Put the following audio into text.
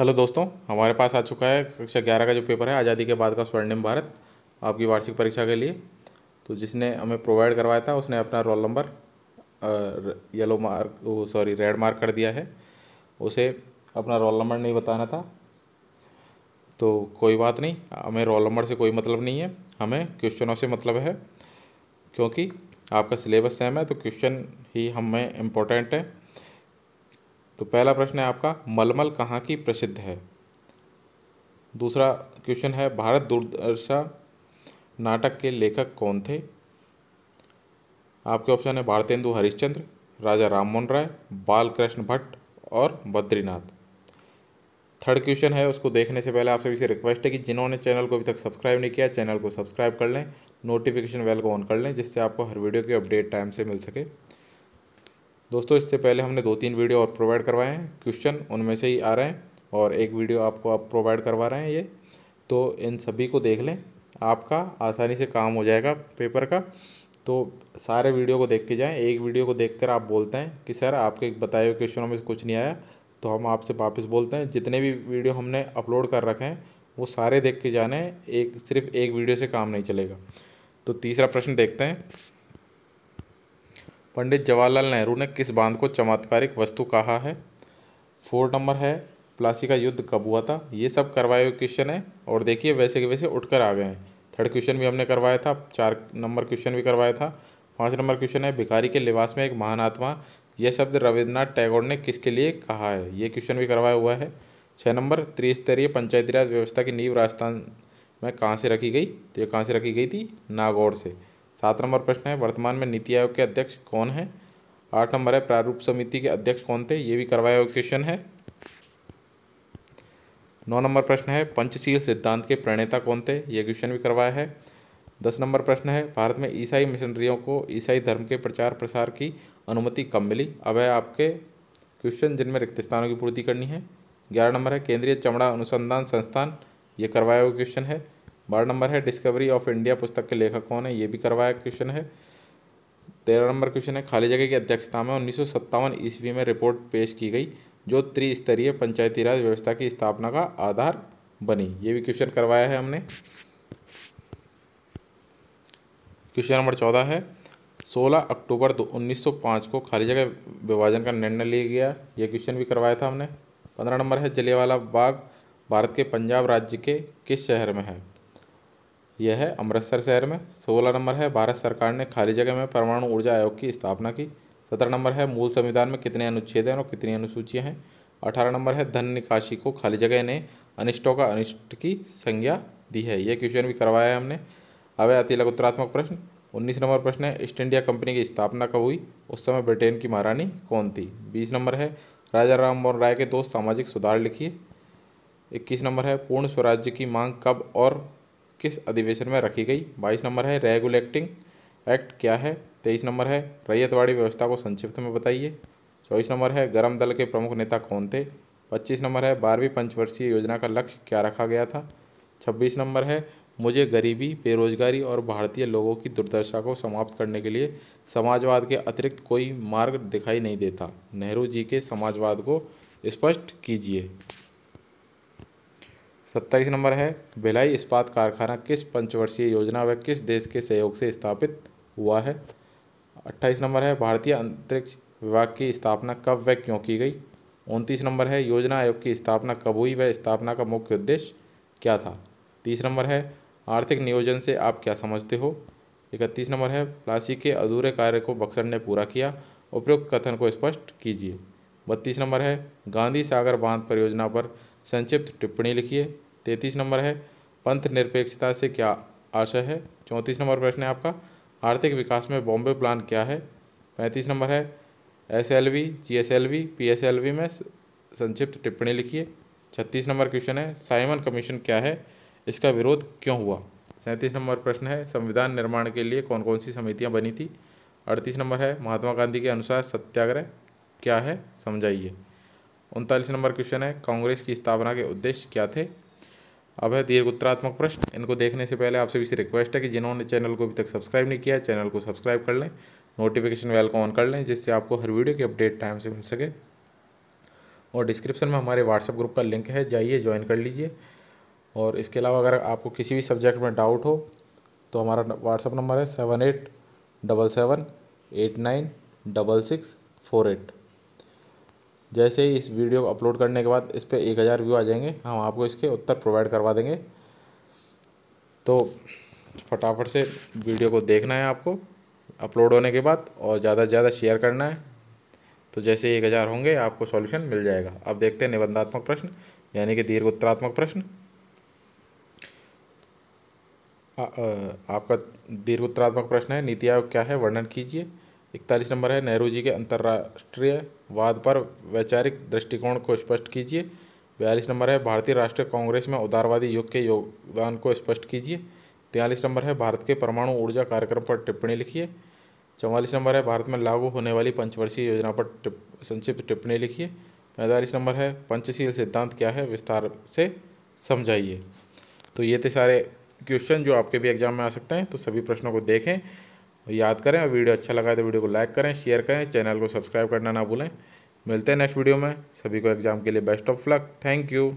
hello दोस्तों हमारे पास आ चुका है कक्षा ग्यारह का जो पेपर है आज़ादी के बाद का स्वर्णिम भारत आपकी वार्षिक परीक्षा के लिए तो जिसने हमें प्रोवाइड करवाया था उसने अपना roll number yellow mark sorry red mark कर दिया है उसे अपना रोल नंबर नहीं बताना था तो कोई बात नहीं हमें रोल नंबर से कोई मतलब नहीं है हमें क्वेश्चनों से मतलब है क्योंकि आपका सिलेबस सेम है तो क्वेश्चन ही हमें इम्पोर्टेंट है तो पहला प्रश्न है आपका मलमल कहाँ की प्रसिद्ध है दूसरा क्वेश्चन है भारत दूरदर्शा नाटक के लेखक कौन थे आपके ऑप्शन है भारतेंदु हरिश्चंद्र राजा राममोहन राय बालकृष्ण भट्ट और बद्रीनाथ थर्ड क्वेश्चन है उसको देखने से पहले आप सभी से रिक्वेस्ट है कि जिन्होंने चैनल को अभी तक सब्सक्राइब नहीं किया चैनल को सब्सक्राइब कर लें नोटिफिकेशन बेल को ऑन कर लें जिससे आपको हर वीडियो की अपडेट टाइम से मिल सके दोस्तों इससे पहले हमने दो तीन वीडियो और प्रोवाइड करवाए हैं क्वेश्चन उनमें से ही आ रहे हैं और एक वीडियो आपको आप प्रोवाइड करवा रहे हैं ये तो इन सभी को देख लें आपका आसानी से काम हो जाएगा पेपर का तो सारे वीडियो को देख के जाएँ एक वीडियो को देख कर आप बोलते हैं कि सर आपके बताए हुए क्वेश्चनों में से कुछ नहीं आया तो हम आपसे वापस बोलते हैं जितने भी वीडियो हमने अपलोड कर रखे हैं वो सारे देख के जाने एक सिर्फ एक वीडियो से काम नहीं चलेगा तो तीसरा प्रश्न देखते हैं पंडित जवाहरलाल नेहरू ने किस बांध को चमत्कारिक वस्तु कहा है फोर नंबर है प्लासी का युद्ध कब हुआ था ये सब करवाए हुए क्वेश्चन है और देखिए वैसे के वैसे उठकर आ गए हैं थर्ड क्वेश्चन भी हमने करवाया था चार नंबर क्वेश्चन भी करवाया था पाँच नंबर क्वेश्चन है भिखारी के लिबास में एक महान आत्मा यह शब्द रविन्द्रनाथ टैगोर ने किसके लिए कहा है ये क्वेश्चन भी करवाया हुआ है छः नंबर त्रिस्तरीय पंचायती राज व्यवस्था की नींव राजस्थान में कहाँ से रखी गई तो ये कहाँ से रखी गई थी नागौर से सात नंबर प्रश्न है वर्तमान में नीति आयोग के अध्यक्ष कौन है आठ नंबर है प्रारूप समिति के अध्यक्ष कौन थे ये भी करवाया हुआ क्वेश्चन है नौ नंबर प्रश्न है पंचशील सिद्धांत के प्रणेता कौन थे ये क्वेश्चन भी करवाया है दस नंबर प्रश्न है भारत में ईसाई मिशनरियों को ईसाई धर्म के प्रचार प्रसार की अनुमति कब मिली अब है आपके क्वेश्चन जिनमें रिक्त स्थानों की पूर्ति करनी है ग्यारह नंबर है केंद्रीय चमड़ा अनुसंधान संस्थान ये करवाया हुआ क्वेश्चन है बारह नंबर है डिस्कवरी ऑफ इंडिया पुस्तक के लेखक कौन है ये भी करवाया क्वेश्चन है तेरह नंबर क्वेश्चन है खाली जगह की अध्यक्षता में उन्नीस सौ ईस्वी में रिपोर्ट पेश की गई जो त्रिस्तरीय पंचायती राज व्यवस्था की स्थापना का आधार बनी ये भी क्वेश्चन करवाया है हमने क्वेश्चन नंबर चौदह है सोलह अक्टूबर दो उन्नीस सौ पाँच को खाली जगह विभाजन का निर्णय लिया गया ये क्वेश्चन भी करवाया था हमने पंद्रह नंबर है जलियावाला बाग भारत के पंजाब राज्य के किस शहर में है यह है अमृतसर शहर में सोलह नंबर है भारत सरकार ने खाली जगह में परमाणु ऊर्जा आयोग की स्थापना की सत्रह नंबर है मूल संविधान में कितने अनुच्छेद हैं और कितनी अनुसूचियाँ हैं अठारह नंबर है धन निकासी को खाली जगह ने अनिष्टों का अनिष्ट की संज्ञा दी है यह क्वेश्चन भी करवाया है हमने अब अति है लघुत्तरात्मक प्रश्न उन्नीस नंबर प्रश्न है ईस्ट इंडिया कंपनी की स्थापना कब हुई उस समय ब्रिटेन की महारानी कौन थी बीस नंबर है राजा राम मोहन राय के दो सामाजिक सुधार लिखिए इक्कीस नंबर है पूर्ण स्वराज्य की मांग कब और किस अधिवेशन में रखी गई बाईस नंबर है रेगुलेटिंग एक्ट क्या है तेईस नंबर है रैयतवाड़ी व्यवस्था को संक्षिप्त में बताइए चौबीस नंबर है गर्म दल के प्रमुख नेता कौन थे पच्चीस नंबर है बारहवीं पंचवर्षीय योजना का लक्ष्य क्या रखा गया था छब्बीस नंबर है मुझे गरीबी बेरोजगारी और भारतीय लोगों की दुर्दशा को समाप्त करने के लिए समाजवाद के अतिरिक्त कोई मार्ग दिखाई नहीं देता नेहरू जी के समाजवाद को स्पष्ट कीजिए सत्ताईस नंबर है भिलाई इस्पात कारखाना किस पंचवर्षीय योजना व किस देश के सहयोग से स्थापित हुआ है अट्ठाईस नंबर है भारतीय अंतरिक्ष विभाग की स्थापना कब व क्यों की गई उनतीस नंबर है योजना आयोग की स्थापना कब हुई व स्थापना का मुख्य उद्देश्य क्या था तीस नंबर है आर्थिक नियोजन से आप क्या समझते हो इकतीस नंबर है प्लासी के अधूरे कार्य को बक्सर ने पूरा किया उपयुक्त कथन को स्पष्ट कीजिए बत्तीस नंबर है गांधी सागर बांध परियोजना पर संक्षिप्त टिप्पणी लिखिए तैंतीस नंबर है पंथ निरपेक्षता से क्या आशय है चौंतीस नंबर प्रश्न है आपका आर्थिक विकास में बॉम्बे प्लान क्या है पैंतीस नंबर है S L V G S L V P S L V में संक्षिप्त टिप्पणी लिखिए छत्तीस नंबर क्वेश्चन है साइमन कमीशन क्या है इसका विरोध क्यों हुआ सैंतीस नंबर प्रश्न है संविधान निर्माण के लिए कौन कौन सी समितियाँ बनी थी अड़तीस नंबर है महात्मा गांधी के अनुसार सत्याग्रह क्या है समझाइए उनतालीस नंबर क्वेश्चन है कांग्रेस की स्थापना के उद्देश्य क्या थे अब है दीर्घ उत्तरात्मक प्रश्न इनको देखने से पहले आपसे भी रिक्वेस्ट है कि जिन्होंने चैनल को अभी तक सब्सक्राइब नहीं किया चैनल को सब्सक्राइब कर लें नोटिफिकेशन बेल को ऑन कर लें जिससे आपको हर वीडियो की अपडेट टाइम से मिल सके और डिस्क्रिप्शन में हमारे व्हाट्सएप ग्रुप का लिंक है जाइए ज्वाइन कर लीजिए और इसके अलावा अगर आपको किसी भी सब्जेक्ट में डाउट हो तो हमारा व्हाट्सअप नंबर है seven eight double seven eight nine double six four eight जैसे ही इस वीडियो को अपलोड करने के बाद इस पर एक हज़ार व्यू आ जाएंगे हम आपको इसके उत्तर प्रोवाइड करवा देंगे तो फटाफट से वीडियो को देखना है आपको अपलोड होने के बाद और ज़्यादा से ज़्यादा शेयर करना है तो जैसे ही एक हज़ार होंगे आपको सॉल्यूशन मिल जाएगा अब देखते हैं निबंधात्मक प्रश्न यानी कि दीर्घ उत्तरात्मक प्रश्न आपका दीर्घ उत्तरात्मक प्रश्न है नीति आयोग क्या है वर्णन कीजिए इकतालीस नंबर है नेहरू जी के अंतर्राष्ट्रीय वाद पर वैचारिक दृष्टिकोण को स्पष्ट कीजिए बयालीस नंबर है भारतीय राष्ट्रीय कांग्रेस में उदारवादी युग के योगदान को स्पष्ट कीजिए तियालीस नंबर है भारत के परमाणु ऊर्जा कार्यक्रम पर टिप्पणी लिखिए चौवालीस नंबर है भारत में लागू होने वाली पंचवर्षीय योजना पर टिप, संक्षिप्त टिप्पणी लिखिए पैंतालीस नंबर है पंचशील सिद्धांत क्या है विस्तार से समझाइए तो ये थे सारे क्वेश्चन जो आपके भी एग्जाम में आ सकते हैं तो सभी प्रश्नों को देखें याद करें और वीडियो अच्छा लगा तो वीडियो को लाइक करें शेयर करें चैनल को सब्सक्राइब करना ना भूलें मिलते हैं नेक्स्ट वीडियो में सभी को एग्ज़ाम के लिए best of luck thank you